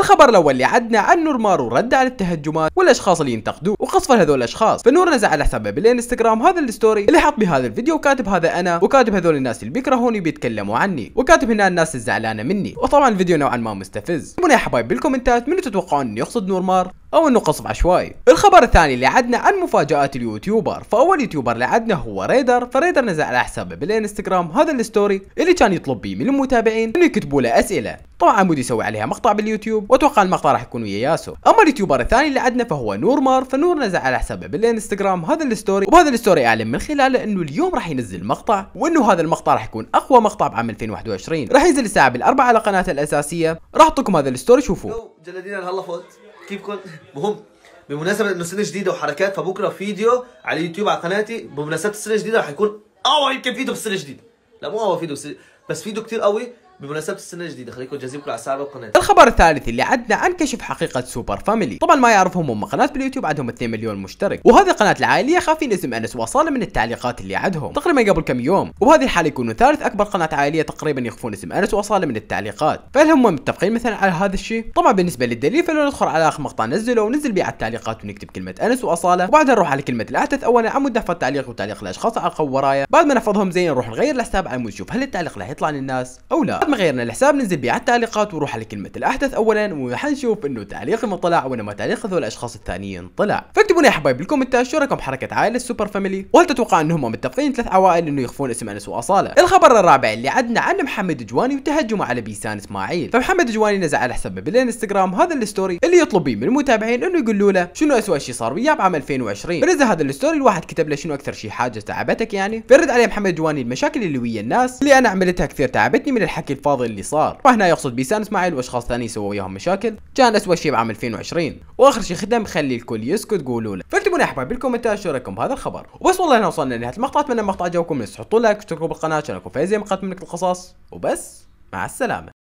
الخبر الاول اللي عدنا عن نور مارو رد على التهجمات والاشخاص اللي ينتقدوه وقصف هذول الاشخاص فنور نزع على حسابه بالانستغرام هذا الستوري اللي حط بهذا الفيديو وكاتب هذا انا وكاتب هذول الناس اللي بيكرهوني بيتكلموا عني وكاتب هنا الناس الزعلانه مني وطبعا الفيديو نوعا ما مستفز يا حبايب بالكومنتات من تتوقعون يقصد نور مار او انه قصف عشوائي الخبر الثاني اللي عدنا عن مفاجات اليوتيوبر فاول يوتيوبر اللي عدنا هو ريدر فريدر نزل على حسابه بالانستغرام هذا الستوري اللي كان يطلب بيه من المتابعين انه يكتبوا له اسئله طبعا عمود يسوي عليها مقطع باليوتيوب واتوقع المقطع راح يكون ويا ياسو اما اليوتيوبر الثاني اللي عدنا فهو نور مار فنور نزل على حسابه بالانستغرام هذا الستوري وبهذا الستوري اعلن من خلاله انه اليوم راح ينزل مقطع وانه هذا المقطع راح يكون اقوى مقطع بعام 2021 راح ينزل الساعه بالاربعه على قناته الاساسيه راح اعطيكم هذا الستوري شوفوه جلدينا هلا فوت كيف كنت مهم بمناسبه انه سنه جديده وحركات فبكره فيديو على اليوتيوب على قناتي بمناسبه السنه الجديده رح يكون اول يمكن فيديو في السنه الجديده لا مو اول فيديو بس فيديو كتير قوي بمناسبة السنة الجديدة خليكم جاهزين على الساعة والقناة الخبر الثالث اللي عدنا عن كشف حقيقة سوبر فاميلي طبعا ما يعرفهم هم قناة باليوتيوب عندهم 2 مليون مشترك وهذه القناة العائلية خافين اسم انس وصالة من التعليقات اللي عندهم تقريبا قبل كم يوم وبهذه الحالة يكونوا ثالث اكبر قناة عائلية تقريبا يخفون اسم انس وصالة من التعليقات فهل هم متفقين مثلا على هذا الشيء طبعا بالنسبة للدليل فلو ندخل على اخر مقطع نزله ونزل بيه على التعليقات ونكتب كلمة انس واصالة وبعدها نروح على كلمة الاحدث اولا عمود دفع التعليق وتعليق الاشخاص على ورايا بعد ما نحفظهم زين نروح نغير الحساب على عمود نشوف هل التعليق راح يطلع للناس او لا بعد ما غيرنا الحساب ننزل بيه على التعليقات وروح على كلمه الاحدث اولا وحنشوف انه تعليق ما طلع وانما تعليق هذول الاشخاص الثانيين طلع فاكتبوا لي يا حبايب بالكومنتات شو رايكم بحركه عائله السوبر فاميلي وهل تتوقع انهم متفقين ثلاث عوائل انه يخفون اسم انس واصاله الخبر الرابع اللي عدنا عن محمد جواني وتهجمه على بيسان اسماعيل فمحمد جواني نزل على حسابه بالانستغرام هذا الستوري اللي يطلب بيه من المتابعين انه يقولوا له شنو اسوء شيء صار وياه بعام 2020 فنزل هذا الستوري الواحد كتب له شنو اكثر شيء حاجه تعبتك يعني فرد عليه محمد جواني المشاكل اللي ويا الناس اللي انا عملتها كثير تعبتني من الحكي الفاضي اللي صار وهنا يقصد بيسان اسماعيل واشخاص ثاني سووا وياهم مشاكل كان اسوء شيء بعام 2020 واخر شيء خدم خلي الكل يسكت قولوا له فاكتبوا لنا احبابي بالكومنتات شو رايكم بهذا الخبر وبس والله هنا وصلنا لنهايه المقطع اتمنى المقطع عجبكم لا تنسوا تحطوا لايك واشتركوا بالقناه عشان اكون فايز مقاطع منك القصص وبس مع السلامه